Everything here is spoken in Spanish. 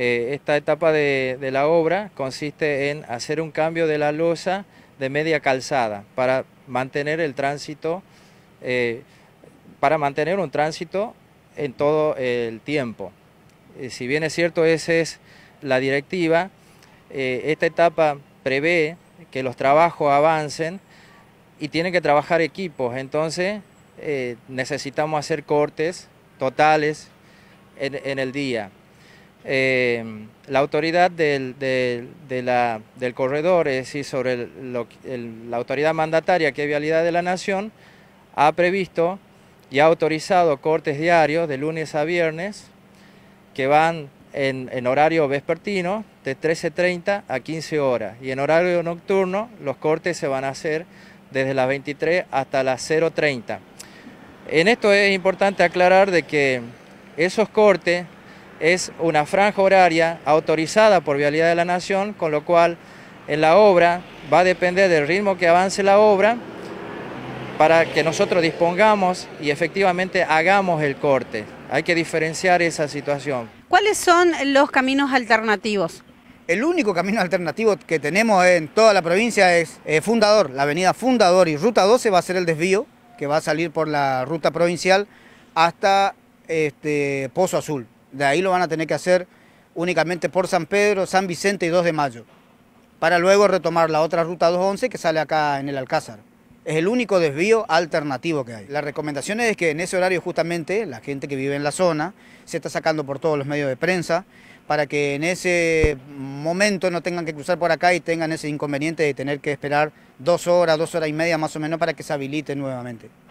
Eh, esta etapa de, la obra consiste en hacer un cambio de la losa de media calzada para mantener el tránsito, eh, para mantener un tránsito en todo el tiempo. Eh, si bien es cierto, esa es la directiva, esta etapa prevé que los trabajos avancen y tienen que trabajar equipos, entonces necesitamos hacer cortes totales en el día. Em, la autoridad del, corredor, es decir, sobre la autoridad mandataria que es Vialidad de la Nación, ha previsto y ha autorizado cortes diarios de lunes a viernes que van en, horario vespertino de 13.30 a 15 horas y en horario nocturno los cortes se van a hacer desde las 23 hasta las 0.30. En esto es importante aclarar de que esos cortes es una franja horaria autorizada por Vialidad de la Nación, con lo cual en la obra va a depender del ritmo que avance la obra para que nosotros dispongamos y efectivamente hagamos el corte. Hay que diferenciar esa situación. ¿Cuáles son los caminos alternativos? El único camino alternativo que tenemos en toda la provincia es eh, Fundador, la avenida Fundador y Ruta 12 va a ser el desvío que va a salir por la ruta provincial hasta este, Pozo Azul. De ahí lo van a tener que hacer únicamente por San Pedro, San Vicente y 2 de Mayo, para luego retomar la otra ruta 211 que sale acá en el Alcázar. Es el único desvío alternativo que hay. La recomendación es que en ese horario justamente la gente que vive en la zona se está sacando por todos los medios de prensa para que en ese momento no tengan que cruzar por acá y tengan ese inconveniente de tener que esperar dos horas, dos horas y media más o menos para que se habilite nuevamente.